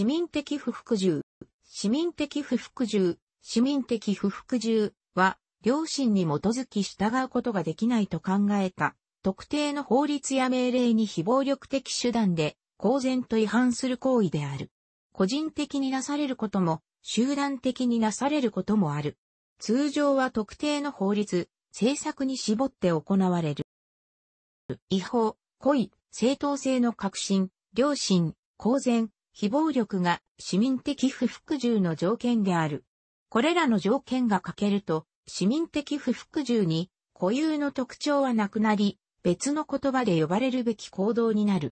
市民的不服従、市民的不服従、市民的不服従は、良心に基づき従うことができないと考えた、特定の法律や命令に非暴力的手段で、公然と違反する行為である。個人的になされることも、集団的になされることもある。通常は特定の法律、政策に絞って行われる。違法、故意、正当性の革新、良心、公然、非暴力が市民的不服従の条件である。これらの条件が欠けると、市民的不服従に固有の特徴はなくなり、別の言葉で呼ばれるべき行動になる。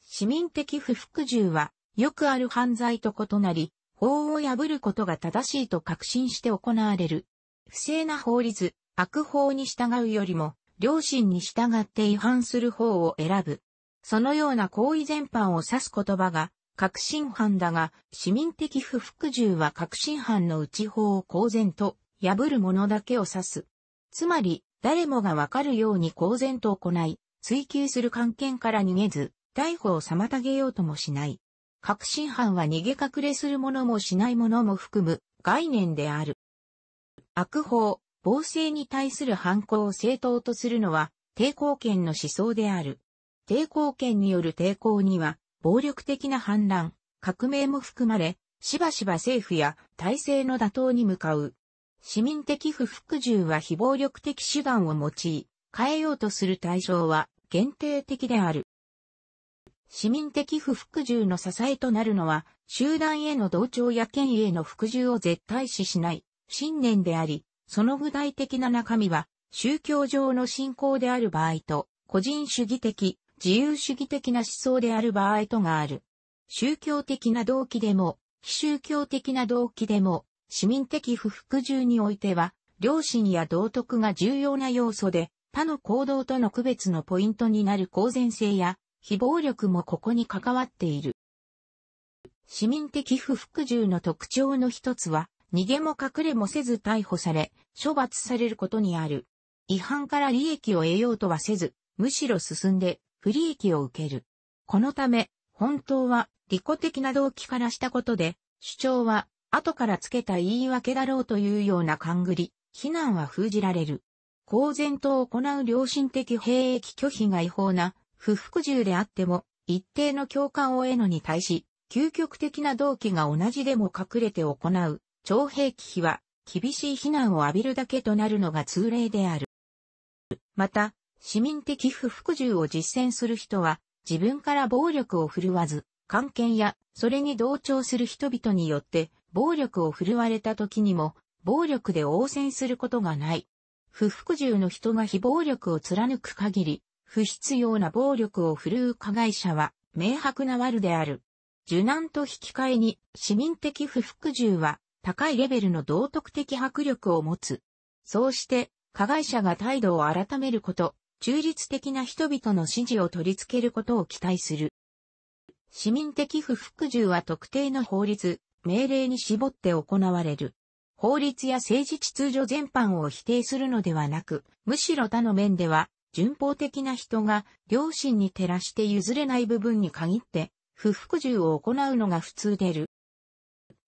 市民的不服従は、よくある犯罪と異なり、法を破ることが正しいと確信して行われる。不正な法律、悪法に従うよりも、良心に従って違反する法を選ぶ。そのような行為全般を指す言葉が、革新犯だが、市民的不服従は革新犯の内法を公然と破るものだけを指す。つまり、誰もがわかるように公然と行い、追求する関係から逃げず、逮捕を妨げようともしない。革新犯は逃げ隠れするものもしないものも含む概念である。悪法、暴政に対する反抗を正当とするのは、抵抗権の思想である。抵抗権による抵抗には、暴力的な反乱、革命も含まれ、しばしば政府や体制の打倒に向かう。市民的不服従は非暴力的手段を用い、変えようとする対象は限定的である。市民的不服従の支えとなるのは、集団への同調や権威への服従を絶対視しない信念であり、その具体的な中身は、宗教上の信仰である場合と、個人主義的、自由主義的な思想である場合とがある。宗教的な動機でも、非宗教的な動機でも、市民的不服従においては、良心や道徳が重要な要素で、他の行動との区別のポイントになる公然性や、非暴力もここに関わっている。市民的不服従の特徴の一つは、逃げも隠れもせず逮捕され、処罰されることにある。違反から利益を得ようとはせず、むしろ進んで、不利益を受ける。このため、本当は利己的な動機からしたことで、主張は後からつけた言い訳だろうというような勘ぐり、非難は封じられる。公然と行う良心的兵役拒否が違法な不服従であっても、一定の共感を得のに対し、究極的な動機が同じでも隠れて行う、徴兵忌避は、厳しい非難を浴びるだけとなるのが通例である。また、市民的不服従を実践する人は、自分から暴力を振るわず、関係や、それに同調する人々によって、暴力を振るわれた時にも、暴力で応戦することがない。不服従の人が非暴力を貫く限り、不必要な暴力を振るう加害者は、明白な悪である。受難と引き換えに、市民的不服従は、高いレベルの道徳的迫力を持つ。そうして、加害者が態度を改めること、中立的な人々の支持を取り付けることを期待する。市民的不服従は特定の法律、命令に絞って行われる。法律や政治秩序全般を否定するのではなく、むしろ他の面では、順法的な人が良心に照らして譲れない部分に限って、不服従を行うのが普通でる。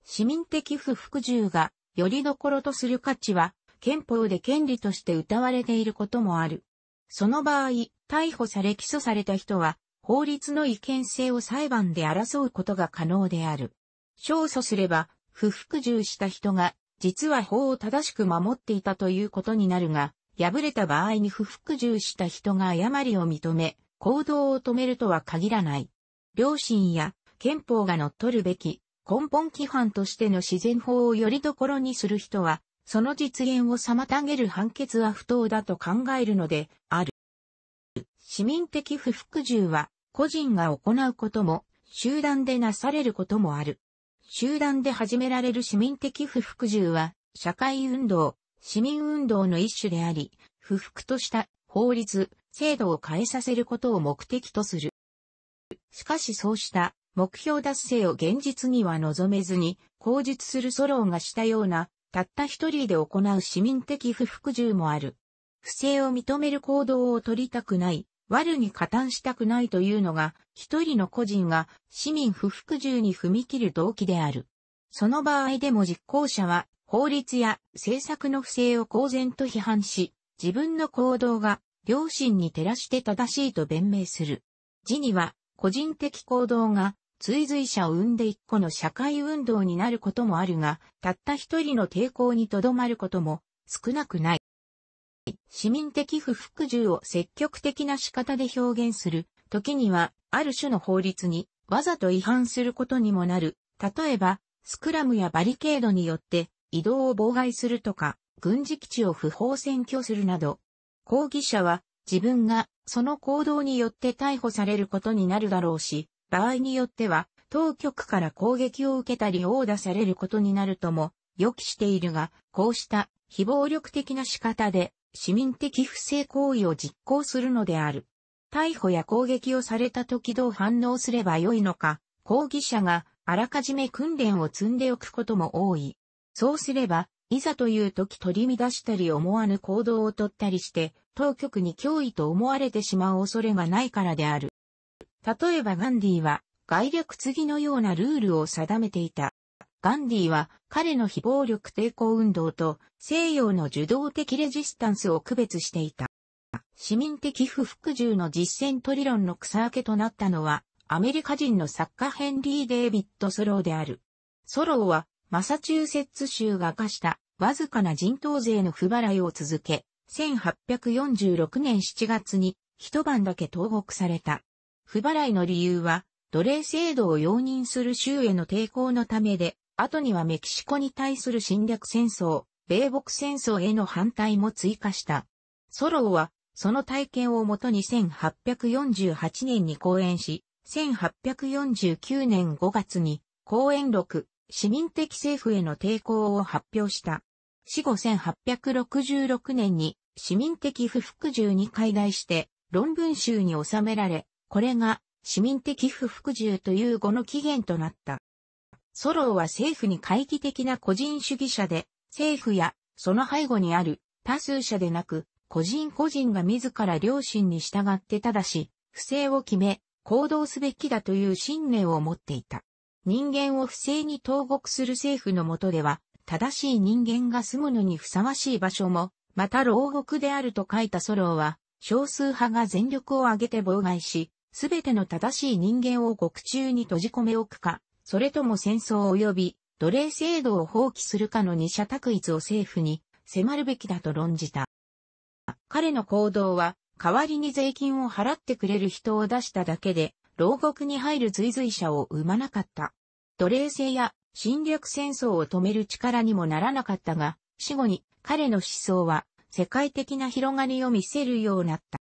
市民的不服従が、よりどころとする価値は、憲法で権利として謳われていることもある。その場合、逮捕され起訴された人は、法律の違憲性を裁判で争うことが可能である。勝訴すれば、不服従した人が、実は法を正しく守っていたということになるが、敗れた場合に不服従した人が誤りを認め、行動を止めるとは限らない。良心や憲法が乗っ取るべき根本規範としての自然法をよりどころにする人は、その実現を妨げる判決は不当だと考えるのである。市民的不服従は、個人が行うことも、集団でなされることもある。集団で始められる市民的不服従は、社会運動、市民運動の一種であり、不服とした法律、制度を変えさせることを目的とする。しかしそうした目標達成を現実には望めずに、口述するソローがしたようなたった一人で行う市民的不服従もある。不正を認める行動を取りたくない、悪に加担したくないというのが、一人の個人が市民不服従に踏み切る動機である。その場合でも実行者は、法律や政策の不正を公然と批判し、自分の行動が良心に照らして正しいと弁明する。字には、個人的行動が追随者を生んで一個の社会運動になることもあるが、たった一人の抵抗にとどまることも少なくない。市民的不服従を積極的な仕方で表現する、時には、ある種の法律に、わざと違反することにもなる。例えば、スクラムやバリケードによって、移動を妨害するとか、軍事基地を不法占拠するなど、抗議者は、自分が、その行動によって逮捕されることになるだろうし、場合によっては、当局から攻撃を受けたり殴打されることになるとも予期しているが、こうした非暴力的な仕方で市民的不正行為を実行するのである。逮捕や攻撃をされた時どう反応すればよいのか、抗議者があらかじめ訓練を積んでおくことも多い。そうすれば、いざという時取り乱したり思わぬ行動をとったりして、当局に脅威と思われてしまう恐れがないからである。例えばガンディは概略次のようなルールを定めていた。ガンディは彼の非暴力抵抗運動と西洋の受動的レジスタンスを区別していた。市民的不服従の実践と理論の草分けとなったのはアメリカ人の作家ヘンリー・デイビッド・ソローである。ソローはマサチューセッツ州が課したわずかな人頭税の不払いを続け、1846年7月に一晩だけ投獄された。不払いの理由は、奴隷制度を容認する州への抵抗のためで、後にはメキシコに対する侵略戦争、米北戦争への反対も追加した。ソローは、その体験をもとに1848年に講演し、1849年5月に、講演録、市民的政府への抵抗を発表した。死後1866年に、市民的不服従に解体して、論文集に収められ、これが市民的不服従という語の起源となった。ソローは政府に懐疑的な個人主義者で、政府やその背後にある多数者でなく、個人個人が自ら良心に従ってただし、不正を決め、行動すべきだという信念を持っていた。人間を不正に投獄する政府の下では、正しい人間が住むのにふさわしい場所も、また牢獄であると書いたソローは、少数派が全力を挙げて妨害し、すべての正しい人間を獄中に閉じ込め置くか、それとも戦争及び奴隷制度を放棄するかの二者択一を政府に迫るべきだと論じた。彼の行動は、代わりに税金を払ってくれる人を出しただけで、牢獄に入る追随者を生まなかった。奴隷制や侵略戦争を止める力にもならなかったが、死後に彼の思想は世界的な広がりを見せるようになった。。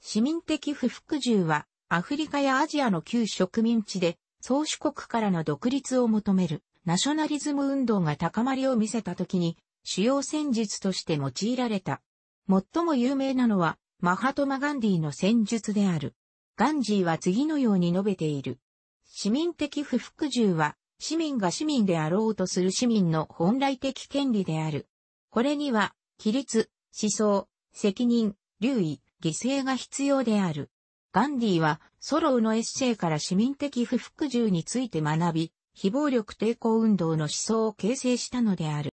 市民的不服従は、アフリカやアジアの旧植民地で、宗主国からの独立を求める、ナショナリズム運動が高まりを見せた時に、主要戦術として用いられた。最も有名なのは、マハトマ・ガンディの戦術である。ガンジーは次のように述べている。市民的不服従は、市民が市民であろうとする市民の本来的権利である。これには、規律、思想、責任、留意、犠牲が必要である。ガンディは、ソロウのエッセイから市民的不服従について学び、非暴力抵抗運動の思想を形成したのである。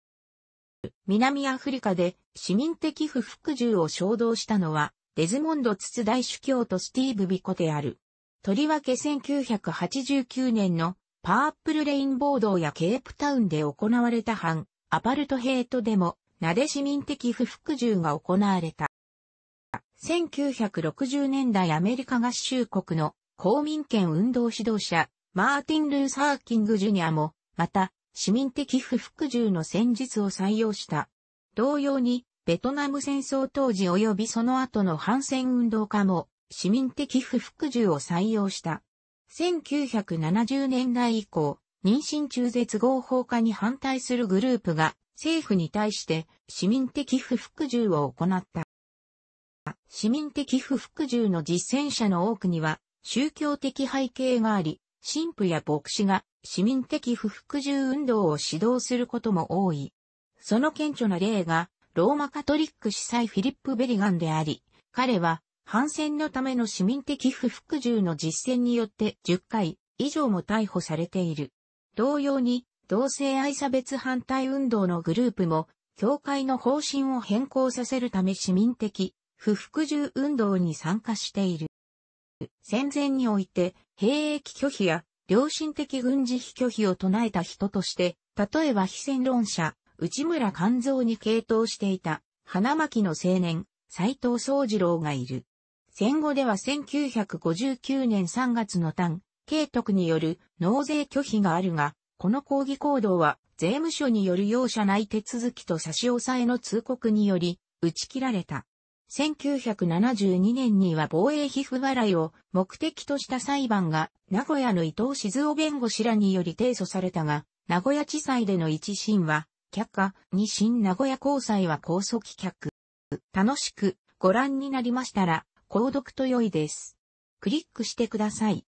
南アフリカで市民的不服従を衝動したのは、デズモンド・ツツ大主教とスティーブ・ビコである。とりわけ1989年のパープルレインボードやケープタウンで行われた反アパルトヘイトでも、なで市民的不服従が行われた。1960年代アメリカ合衆国の公民権運動指導者、マーティン・ルーサー・キング・ジュニアも、また、市民的不服従の戦術を採用した。同様に、ベトナム戦争当時及びその後の反戦運動家も、市民的不服従を採用した。1970年代以降、妊娠中絶合法化に反対するグループが政府に対して市民的不服従を行った。市民的不服従の実践者の多くには、宗教的背景があり、神父や牧師が市民的不服従運動を指導することも多い。その顕著な例が、ローマカトリック司祭フィリップ・ベリガンであり、彼は、反戦のための市民的不服従の実践によって10回以上も逮捕されている。同様に、同性愛差別反対運動のグループも、教会の方針を変更させるため市民的不服従運動に参加している。戦前において、兵役拒否や良心的軍事費拒否を唱えた人として、例えば非戦論者、内村勘蔵に傾倒していた、花巻の青年、斎藤宗次郎がいる。戦後では1959年3月の単、慶徳による納税拒否があるが、この抗議行動は税務署による容赦ない手続きと差し押さえの通告により打ち切られた。1972年には防衛費不払いを目的とした裁判が名古屋の伊藤静夫弁護士らにより提訴されたが、名古屋地裁での一審は、却下、二審名古屋高裁は高速棄却。楽しくご覧になりましたら、購読と良いです。クリックしてください。